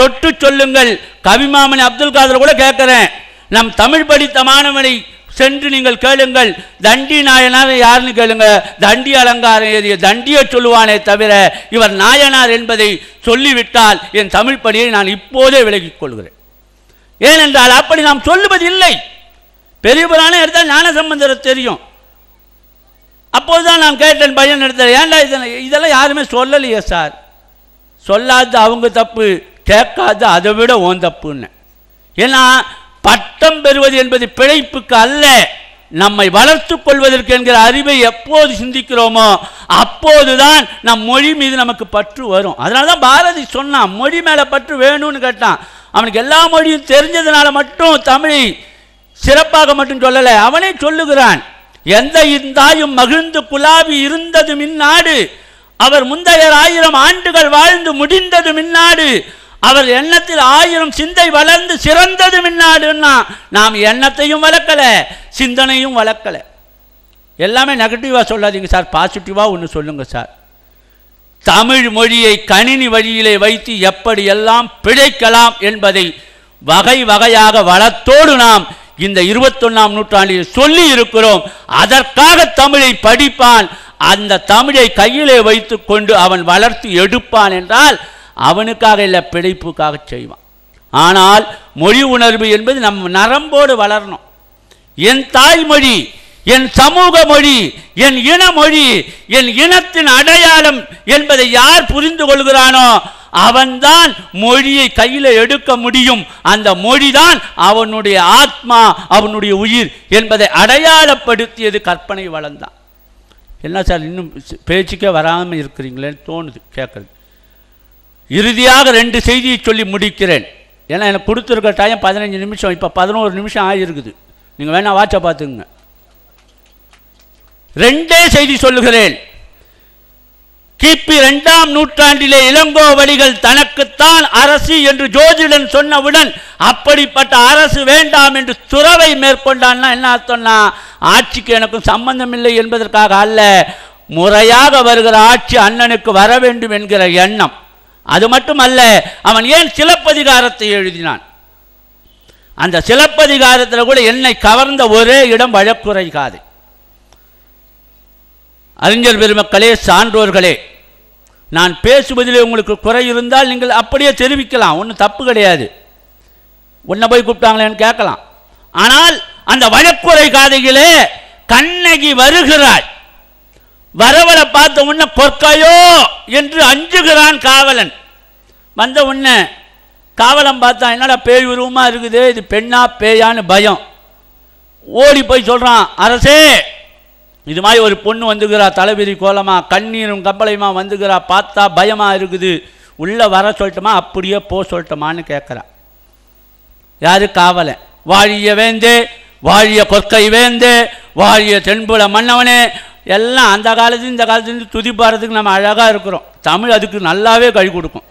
தொட்டு சொல்லுங்கள் கவிமாமணி அப்துல் காதர் கூட கேட்குறேன் நம் தமிழ் படித்த மாணவனை சென்று நீங்கள் கேளுங்கள் தண்டி நாயனார் யாருன்னு கேளுங்க தண்டி அலங்காரம் ஏறிய தண்டியை சொல்லுவானே தவிர இவர் நாயனார் என்பதை சொல்லிவிட்டால் என் தமிழ் பணியை நான் இப்போதே விலகிக் கொள்கிறேன் ஏனென்றால் அப்படி நாம் சொல்லுவது இல்லை பெரியபுரான எடுத்தால் ஞானசம்பந்தரை தெரியும் அப்போது தான் நான் கேட்டேன் பையன் எடுத்தேன் ஏன்டா இதெல்லாம் இதெல்லாம் யாருமே சொல்லலையே சார் சொல்லாது அவங்க தப்பு கேட்காது அதை விட ஓந்தப்புன்னு ஏன்னா பட்டம் பெறுவது என்பது பிழைப்புக்கு அல்ல நம்மை வளர்த்து கொள்வதற்கு என்கிற அறிவை எப்போது சிந்திக்கிறோமோ அப்போதுதான் நம் மொழி மீது நமக்கு பற்று வரும் அதனால தான் பாரதி சொன்னான் மொழி மேலே பற்று வேணும்னு கேட்டான் அவனுக்கு எல்லா மொழியும் தெரிஞ்சதுனால மட்டும் தமிழை சிறப்பாக மட்டும் சொல்லலை அவனே சொல்லுகிறான் எந்த இந்தாயும் மகிழ்ந்து குலாவி இருந்தது மின்னாடு அவர் முந்தைய ஆயிரம் ஆண்டுகள் வாழ்ந்து முடிந்தது மின்னாடு அவர் எண்ணத்தில் ஆயிரம் சிந்தை வளர்ந்து சிறந்தது மின்னாடுன்னா நாம் எண்ணத்தையும் வளர்க்கலை சிந்தனையும் வளர்க்கலை எல்லாமே நெகட்டிவாக சொல்லாதீங்க சார் பாசிட்டிவாக ஒன்று சொல்லுங்கள் சார் தமிழ் மொழியை கணினி வழியிலே வைத்து எப்படியெல்லாம் பிழைக்கலாம் என்பதை வகை வகையாக வளத்தோடு நாம் இந்த இருபத்தொன்னாம் நூற்றாண்டில் சொல்லி இருக்கிறோம் அதற்காக தமிழை படிப்பான் அந்த தமிழை கையிலே வைத்து கொண்டு அவன் வளர்த்து எடுப்பான் என்றால் அவனுக்காக இல்லை பிழைப்புக்காக செய்வான் ஆனால் மொழி உணர்வு என்பது நம் நரம்போடு வளரணும் என் தாய்மொழி என் சமூக மொழி என் இன மொழி என் இனத்தின் அடையாளம் என்பதை யார் புரிந்து கொள்கிறானோ அவன்தான் மொழியை கையில் எடுக்க முடியும் அந்த மொழிதான் அவனுடைய ஆத்மா அவனுடைய உயிர் என்பதை அடையாளப்படுத்தியது கற்பனை வளர்ந்தான் என்ன சார் இன்னும் பேச்சுக்கே வராமல் இருக்கிறீங்களேன்னு தோணுது கேட்குறது இறுதியாக ரெண்டு செய்தியை சொல்லி முடிக்கிறேன் ஏன்னா எனக்கு கொடுத்துருக்க டைம் பதினஞ்சு நிமிஷம் இப்போ பதினோரு நிமிஷம் ஆகியிருக்குது நீங்கள் வேணால் வாட்சை பார்த்துங்க ரெண்டே செய்தி சொல்லுகிறேன் கிபி இரண்டாம் நூற்றாண்டிலே வழிகள் தனக்குத்தான் அரசு என்று ஜோதிடன் சொன்னவுடன் அப்படிப்பட்ட அரசு வேண்டாம் என்று துறவை மேற்கொண்டான்னா என்ன அர்த்தம்னா ஆட்சிக்கு எனக்கும் சம்பந்தம் இல்லை என்பதற்காக அல்ல முறையாக வருகிற ஆட்சி அண்ணனுக்கு வர வேண்டும் என்கிற எண்ணம் அது மட்டுமல்ல அவன் ஏன் சிலப்பதிகாரத்தை எழுதினான் அந்த சிலப்பதிகாரத்தில் கூட என்னை கவர்ந்த ஒரே இடம் வழக்குரை காது அறிஞர் பெருமக்களே சான்றோர்களே நான் பேசுவதில் உங்களுக்கு குறை இருந்தால் நீங்கள் அப்படியே தெரிவிக்கலாம் ஒன்றும் தப்பு கிடையாது உன்னை போய் கூப்பிட்டாங்களேன்னு கேட்கலாம் ஆனால் அந்த வழக்குரை காதையிலே கண்ணகி வருகிறாள் வரவளை பார்த்த உன்ன பொற்கையோ என்று அஞ்சுகிறான் காவலன் வந்த உடனே காவலம் பார்த்தா என்னடா பேய் உருவமாக இருக்குது இது பெண்ணா பேயான்னு பயம் ஓடி போய் சொல்கிறான் அரசே இது மாதிரி ஒரு பொண்ணு வந்துக்கிறா தலைவிரி கோலமாக கண்ணீரும் கப்பலையுமா வந்துக்கிறா பார்த்தா பயமாக இருக்குது உள்ளே வர சொல்லட்டுமா அப்படியே போ சொல்லட்டுமான்னு கேட்குறான் யார் காவலை வாழிய வேந்தே வாழிய கொற்கை வேந்தே வாழிய தென்புல மன்னவனே எல்லாம் அந்த காலத்துலேருந்து இந்த காலத்துலேருந்து துதிப்பாடுறதுக்கு நம்ம அழகாக இருக்கிறோம் தமிழ் அதுக்கு நல்லாவே கழி கொடுக்கும்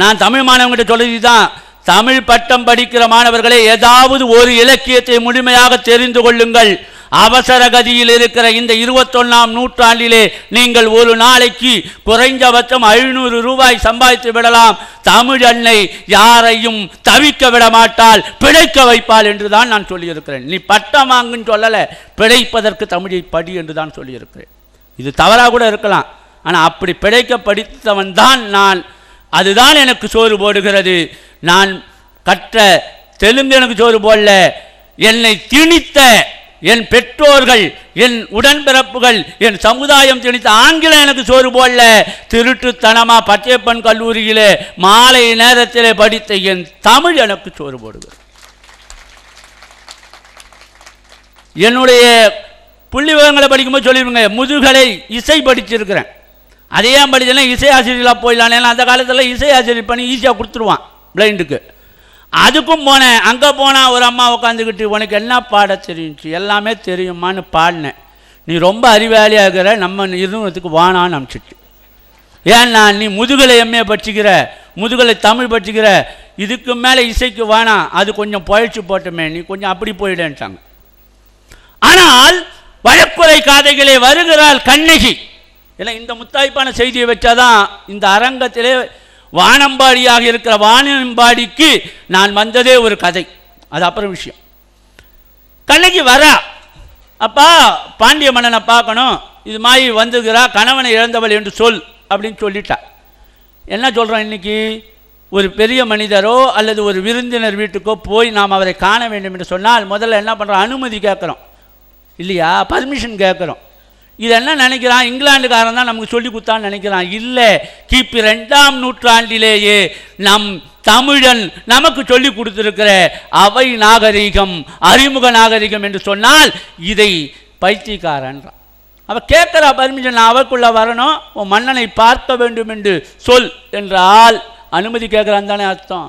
நான் தமிழ் மாணவங்கிட்ட சொல்லி தான் தமிழ் பட்டம் படிக்கிற மாணவர்களே ஏதாவது ஒரு இலக்கியத்தை முழுமையாக தெரிந்து கொள்ளுங்கள் அவசர கதியில் இருக்கிற இந்த இருபத்தொன்னாம் நூற்றாண்டிலே நீங்கள் ஒரு நாளைக்கு குறைஞ்சபட்சம் ஐநூறு ரூபாய் சம்பாதித்து விடலாம் தமிழ் அன்னை யாரையும் தவிக்க விட மாட்டால் பிழைக்க வைப்பாள் என்று தான் நான் சொல்லியிருக்கிறேன் நீ பட்டம் வாங்குன்னு சொல்லலை பிழைப்பதற்கு தமிழை படி என்று தான் சொல்லியிருக்கிறேன் இது தவறாக கூட இருக்கலாம் ஆனால் அப்படி பிழைக்க படித்தவன் தான் நான் அதுதான் எனக்கு சோறு போடுகிறது நான் கற்ற தெலுங்கு எனக்கு சோறு போடல என்னை திணித்த என் பெற்றோர்கள் என் உடன்பிறப்புகள் என் சமுதாயம் திணித்த ஆங்கிலம் எனக்கு சோறு போடல திருட்டுத்தனமாக பச்சையப்பன் கல்லூரியிலே மாலை நேரத்திலே படித்த என் தமிழ் எனக்கு சோறு போடுகிறது என்னுடைய புள்ளி விவரங்களை படிக்கும்போது சொல்லிடுங்க முதுகலை இசை படிச்சிருக்கிறேன் அதே தான் இசை ஆசிரியர்களாக போயிடலாம் ஏன்னா அந்த காலத்தில் இசை ஆசிரியர் பண்ணி ஈஸியாக கொடுத்துருவான் பிளைண்டுக்கு அதுக்கும் போனேன் அங்கே போனால் ஒரு அம்மா உட்காந்துக்கிட்டு உனக்கு என்ன பாட தெரியுச்சு எல்லாமே தெரியுமான்னு பாடினேன் நீ ரொம்ப அறிவாளியாக இருக்கிற நம்ம நிறுவனத்துக்கு வானான்னு அனுப்பிச்சிட்டு ஏன்னா நீ முதுகலை எம்ஏ படிச்சுக்கிற முதுகலை தமிழ் படிச்சுக்கிற இதுக்கு மேலே இசைக்கு வானா அது கொஞ்சம் பயிற்சி போட்டோமே நீ கொஞ்சம் அப்படி போயிடேன்ட்டாங்க ஆனால் வழக்குறை காதைகளே வருகிறாள் கண்ணகி ஏன்னா இந்த முத்தாய்ப்பான செய்தியை வச்சாதான் இந்த அரங்கத்திலே வானம்பாடியாக இருக்கிற வானம்பாடிக்கு நான் வந்ததே ஒரு கதை அது அப்புறம் விஷயம் கண்ணகி வரா அப்பா பாண்டிய மன்னனை பார்க்கணும் இது மாதிரி வந்துகிறா கணவனை இழந்தவள் என்று சொல் அப்படின்னு சொல்லிட்டா என்ன சொல்கிறோம் இன்னைக்கு ஒரு பெரிய மனிதரோ அல்லது ஒரு விருந்தினர் வீட்டுக்கோ போய் நாம் அவரை காண வேண்டும் என்று சொன்னால் முதல்ல என்ன பண்ணுறோம் அனுமதி கேட்குறோம் இல்லையா பர்மிஷன் கேட்குறோம் இதெல்லாம் நினைக்கிறான் இங்கிலாந்துக்காரன் தான் நமக்கு சொல்லி கொடுத்தான்னு நினைக்கிறான் இல்லை கிபி ரெண்டாம் நூற்றாண்டிலேயே நம் தமிழன் நமக்கு சொல்லி கொடுத்துருக்கிற அவை நாகரீகம் அறிமுக நாகரீகம் என்று சொன்னால் இதை பைத்தியக்காரன்றான் அவள் கேட்குறா பர்மிஷன் நான் அவருக்குள்ளே வரணும் உன் மன்னனை பார்க்க வேண்டும் என்று சொல் என்றால் அனுமதி கேட்குறான் தானே அர்த்தம்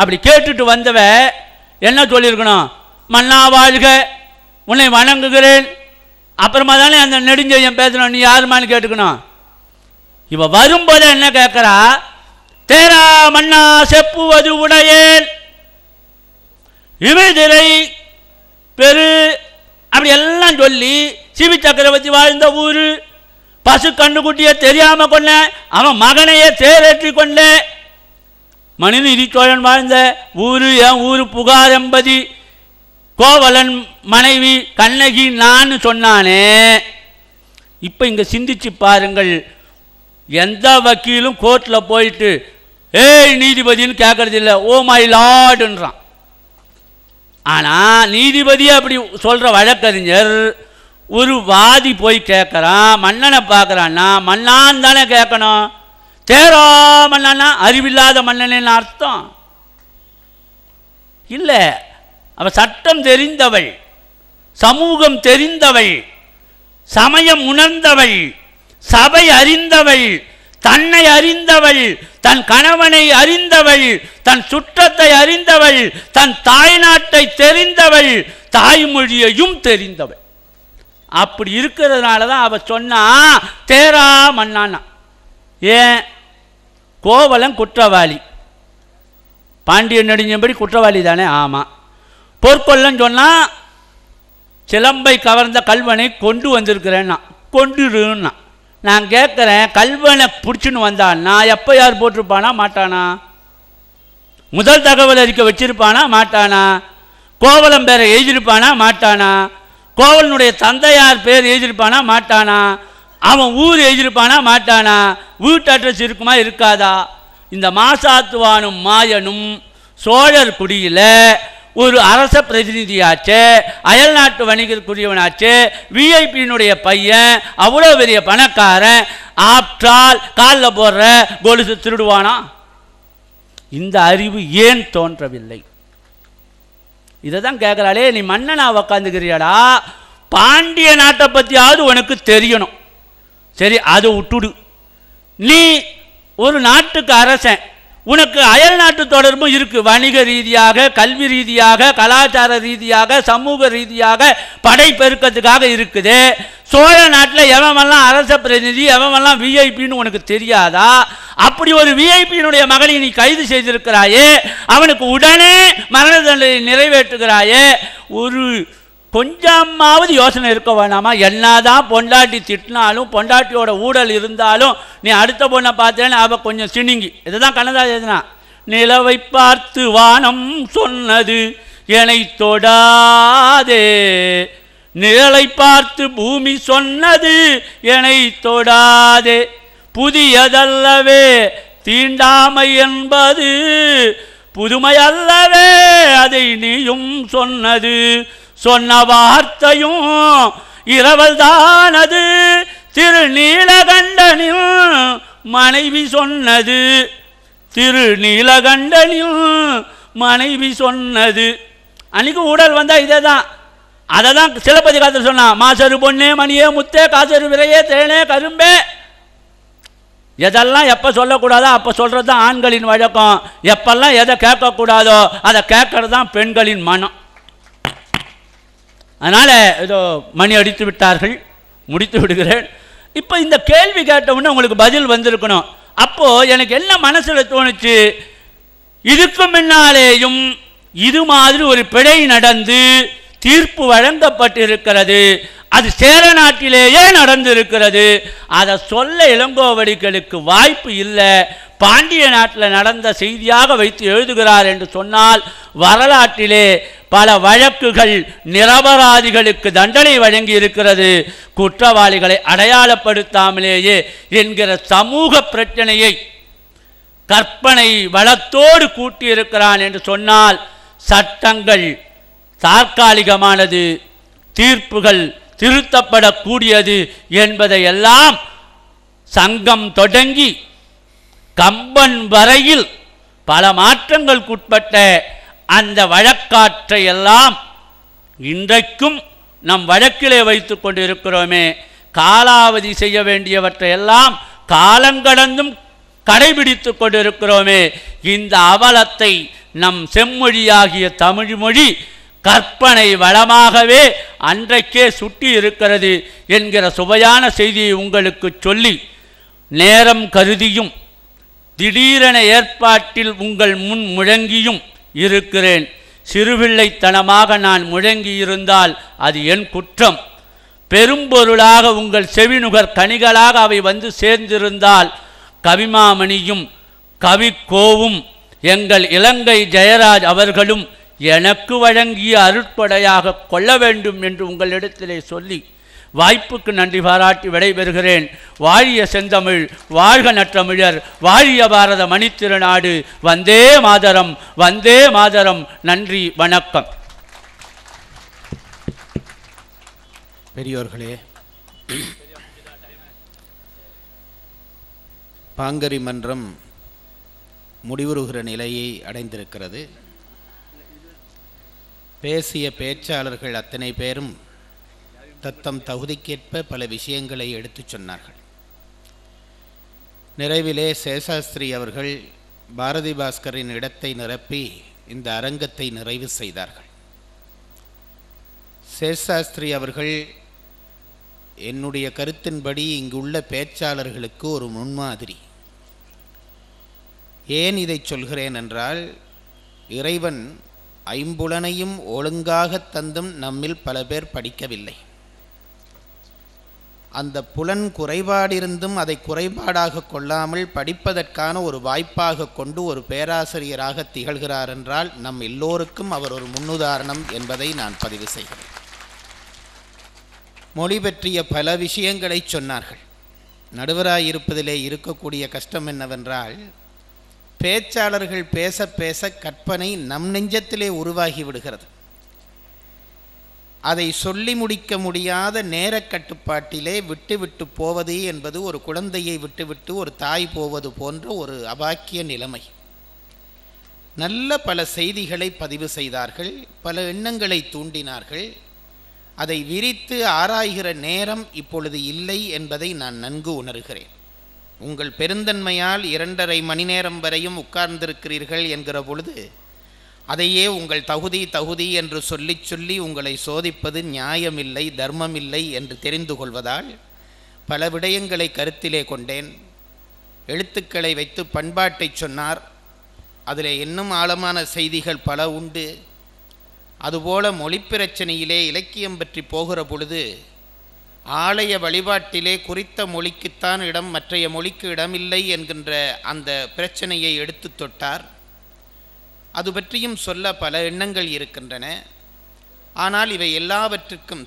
அப்படி கேட்டுட்டு வந்தவ என்ன சொல்லியிருக்கணும் மன்னா வாழ்க உன்னை வணங்குகிறேன் அப்புறமா தானே அந்த நெடுஞ்செய்யம் பேசணும் நீ யாருமான்னு கேட்டுக்கணும் இவ வரும்போதே என்ன கேட்கறா தேரா மன்னா செப்புவது உடையேன் இமைதிரை பெரு அப்படி எல்லாம் சொல்லி சிவி சக்கரவர்த்தி வாழ்ந்த ஊர் பசு கண்டுக்குட்டியை தெரியாமல் கொண்ட அவன் மகனையே தேரேற்றி கொண்ட மனிதன் இடிச்சோழன் வாழ்ந்த ஊரு என் ஊர் புகார் எம்பதி கோவலன் மனைவி கண்ணகி நான் சொன்னானே இப்போ இங்கே சிந்திச்சு பாருங்கள் எந்த வக்கீலும் கோர்ட்டில் போயிட்டு ஏய் நீதிபதினு கேட்கறது இல்லை ஓ மை லாடுன்றான் ஆனால் நீதிபதியே அப்படி சொல்கிற வழக்கறிஞர் ஒரு வாதி போய் கேட்குறான் மன்னனை பார்க்குறான்னா மன்னான் தானே கேட்கணும் தேரோ மன்னன்னா அறிவில்லாத மன்னனேன்னு அர்த்தம் இல்லை அவள் சட்டம் தெரிந்தவள் சமூகம் தெரிந்தவள் சமயம் உணர்ந்தவள் சபை அறிந்தவள் தன்னை அறிந்தவள் தன் கணவனை அறிந்தவள் தன் சுற்றத்தை அறிந்தவள் தன் தாய்நாட்டை தெரிந்தவள் தாய்மொழியையும் தெரிந்தவள் அப்படி இருக்கிறதுனால தான் அவள் சொன்னா தேரா மன்னானா ஏன் கோவலம் குற்றவாளி பாண்டியன் நடிஞ்சபடி குற்றவாளி தானே ஆமாம் பொற்கொள்ளன்னு சொன்னால் சிலம்பை கவர்ந்த கல்வனை கொண்டு வந்திருக்கிறேன்னா கொண்டுருன்னா நான் கேட்குறேன் கல்வனை பிடிச்சின்னு நான் எப்போ யார் போட்டிருப்பானா மாட்டானா முதல் தகவல் அறிக்கை வச்சிருப்பானா மாட்டானா கோவலம் பேரை எழுதியிருப்பானா மாட்டானா கோவலனுடைய தந்தையார் பேர் எழுதியிருப்பானா மாட்டானா அவன் ஊர் எழுதியிருப்பானா மாட்டானா வீட்டு அட்ரஸ் இருக்குமா இருக்காதா இந்த மாசாத்துவானும் மாயனும் சோழர் குடியில் ஒரு அரச பிரதிநிதியாச்சு அயல் நாட்டு வணிகருக்குரியவனாச்சு விஐபியினுடைய பையன் அவ்வளோ பெரிய பணக்காரன் ஆப்டால் காலில் போடுற கொலுசு திருடுவானா இந்த அறிவு ஏன் தோன்றவில்லை இதை தான் கேட்குறாளே நீ மன்னனா உக்காந்துக்கிறியாடா பாண்டிய நாட்டை பற்றியாவது உனக்கு தெரியணும் சரி அதை விட்டுடு நீ ஒரு நாட்டுக்கு அரசன் உனக்கு அயல் நாட்டு தொடர்பும் இருக்குது வணிக ரீதியாக கல்வி ரீதியாக கலாச்சார ரீதியாக சமூக ரீதியாக படை பெருக்கத்துக்காக இருக்குது சோழ நாட்டில் எவமெல்லாம் அரச பிரதிநிதி எவெல்லாம் விஐபின்னு உனக்கு தெரியாதா அப்படி ஒரு விஐபியினுடைய மகளை நீ கைது செய்திருக்கிறாயே அவனுக்கு உடனே மரண தண்டனை நிறைவேற்றுகிறாயே ஒரு கொஞ்சமாவது யோசனை இருக்க வேணாமா என்னதான் பொண்டாட்டி திட்டினாலும் பொண்டாட்டியோட ஊழல் இருந்தாலும் நீ அடுத்த பொண்ணை பார்த்தேன்னு அவள் கொஞ்சம் சினிங்கி இதுதான் கண்ணதா எதுனா நிலவை பார்த்து வானம் சொன்னது என்னை தொடாதே நிழலை பார்த்து பூமி சொன்னது என்னை தொடாதே புதியதல்லவே தீண்டாமை என்பது புதுமையல்லவே அதை நீயும் சொன்னது சொன்ன வார்த்தையும் இரவல்தானது திருநீலகண்டனில் மனைவி சொன்னது திருநீலகண்டனில் மனைவி சொன்னது அன்னைக்கு உடல் வந்தால் இதே தான் அதை தான் சிலப்பதி காத்து சொன்னான் மாசரு பொண்ணே மணியே முத்தே காசரு விரையே தேனே கரும்பே எதெல்லாம் எப்போ சொல்லக்கூடாதோ அப்போ சொல்கிறது தான் ஆண்களின் வழக்கம் எப்பெல்லாம் எதை கேட்கக்கூடாதோ அதை கேட்கறது தான் பெண்களின் மனம் அதனால் ஏதோ மணி அடித்து விட்டார்கள் முடித்து விடுகிறேன் இப்போ இந்த கேள்வி கேட்டவுடனே உங்களுக்கு பதில் வந்திருக்கணும் அப்போது எனக்கு என்ன மனசில் தோணுச்சு இதுக்கு முன்னாலேயும் இது மாதிரி ஒரு பிழை நடந்து தீர்ப்பு வழங்கப்பட்டிருக்கிறது அது சேர நாட்டிலேயே நடந்திருக்கிறது அதை சொல்ல இளங்கோவடிகளுக்கு வாய்ப்பு இல்லை பாண்டிய நாட்டில் நடந்த செய்தியாக வைத்து எழுதுகிறார் என்று சொன்னால் வரலாற்றிலே பல வழக்குகள் நிரபராதிகளுக்கு தண்டனை வழங்கி இருக்கிறது குற்றவாளிகளை அடையாளப்படுத்தாமலேயே என்கிற சமூக பிரச்சனையை கற்பனை வளத்தோடு கூட்டியிருக்கிறான் என்று சொன்னால் சட்டங்கள் தற்காலிகமானது தீர்ப்புகள் திருத்தப்படக்கூடியது என்பதையெல்லாம் சங்கம் தொடங்கி கம்பன் வரையில் பல மாற்றங்களுக்குட்பட்ட அந்த வழக்காற்றை எல்லாம் இன்றைக்கும் நம் வழக்கிலே வைத்து கொண்டிருக்கிறோமே காலாவதி செய்ய வேண்டியவற்றை எல்லாம் காலங்கடந்தும் கடைபிடித்து கொண்டிருக்கிறோமே இந்த அவலத்தை நம் செம்மொழியாகிய தமிழ் மொழி கற்பனை வளமாகவே அன்றைக்கே சுட்டி இருக்கிறது என்கிற சுவையான செய்தியை உங்களுக்கு சொல்லி நேரம் கருதியும் திடீரென ஏற்பாட்டில் உங்கள் முன் முழங்கியும் இருக்கிறேன் சிறுபிள்ளைத்தனமாக நான் முழங்கியிருந்தால் அது என் குற்றம் பெரும்பொருளாக உங்கள் செவிநுகர் கனிகளாக அவை வந்து சேர்ந்திருந்தால் கவிமாமணியும் கவிக்கோவும் எங்கள் இலங்கை ஜெயராஜ் அவர்களும் எனக்கு வழங்கிய அருட்படையாக கொள்ள வேண்டும் என்று உங்களிடத்திலே சொல்லி வாய்ப்புக்கு நன்றி பாராட்டி விடைபெறுகிறேன் வாழிய செந்தமிழ் வாழ்க நற்றமிழர் வாழிய பாரத மணித்திருநாடு வந்தே மாதரம் வந்தே மாதரம் நன்றி வணக்கம் பெரியோர்களே பாங்கரி மன்றம் முடிவுறுகிற நிலையை அடைந்திருக்கிறது பேசிய பேச்சாளர்கள் அத்தனை பேரும் தத்தம் தகுதிக்கேற்ப பல விஷயங்களை எடுத்துச் சொன்னார்கள் நிறைவிலே சேஷாஸ்திரி அவர்கள் பாரதி பாஸ்கரின் இடத்தை நிரப்பி இந்த அரங்கத்தை நிறைவு செய்தார்கள் சேஷாஸ்திரி அவர்கள் என்னுடைய கருத்தின்படி இங்குள்ள பேச்சாளர்களுக்கு ஒரு முன்மாதிரி ஏன் இதை சொல்கிறேன் என்றால் இறைவன் ஐம்புலனையும் ஒழுங்காக தந்தும் நம்மில் பல பேர் படிக்கவில்லை அந்த புலன் குறைபாடிருந்தும் அதை குறைபாடாக கொள்ளாமல் படிப்பதற்கான ஒரு வாய்ப்பாக கொண்டு ஒரு பேராசிரியராக திகழ்கிறார் என்றால் நம் எல்லோருக்கும் அவர் ஒரு முன்னுதாரணம் என்பதை நான் பதிவு செய்கிறேன் மொழி பற்றிய பல விஷயங்களை சொன்னார்கள் நடுவராயிருப்பதிலே இருக்கக்கூடிய கஷ்டம் என்னவென்றால் பேச்சாளர்கள் பேச பேச கற்பனை நம் நெஞ்சத்திலே உருவாகி விடுகிறது அதை சொல்லி முடிக்க முடியாத நேரக்கட்டுப்பாட்டிலே விட்டுவிட்டு போவது என்பது ஒரு குழந்தையை விட்டுவிட்டு ஒரு தாய் போவது போன்ற ஒரு அபாக்கிய நிலைமை நல்ல பல செய்திகளை பதிவு செய்தார்கள் பல எண்ணங்களை தூண்டினார்கள் அதை விரித்து ஆராய்கிற நேரம் இப்பொழுது இல்லை என்பதை நான் நன்கு உணர்கிறேன் உங்கள் பெருந்தன்மையால் இரண்டரை மணி நேரம் வரையும் உட்கார்ந்திருக்கிறீர்கள் என்கிற பொழுது அதையே உங்கள் தகுதி தகுதி என்று சொல்லி சொல்லி உங்களை சோதிப்பது நியாயமில்லை தர்மமில்லை என்று தெரிந்து கொள்வதால் பல விடயங்களை கருத்திலே கொண்டேன் எழுத்துக்களை வைத்து பண்பாட்டை சொன்னார் அதில் இன்னும் ஆழமான செய்திகள் பல உண்டு அதுபோல மொழி பிரச்சனையிலே இலக்கியம் பற்றி போகிற பொழுது ஆலய வழிபாட்டிலே குறித்த மொழிக்குத்தான் இடம் மற்றைய மொழிக்கு இடமில்லை என்கின்ற அந்த பிரச்சனையை எடுத்து தொட்டார் அது பற்றியும் சொல்ல பல எண்ணங்கள் இருக்கின்றன ஆனால் இவை எல்லாவற்றுக்கும்